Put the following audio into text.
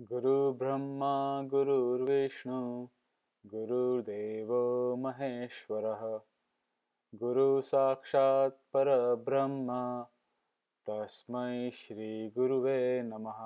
गुरु ब्रह्मा गुरुर्विष्णु गुरुर्देवो महेश्वरः गुरुसाक्षात् परब्रह्म तस्मै गुरुवे नमः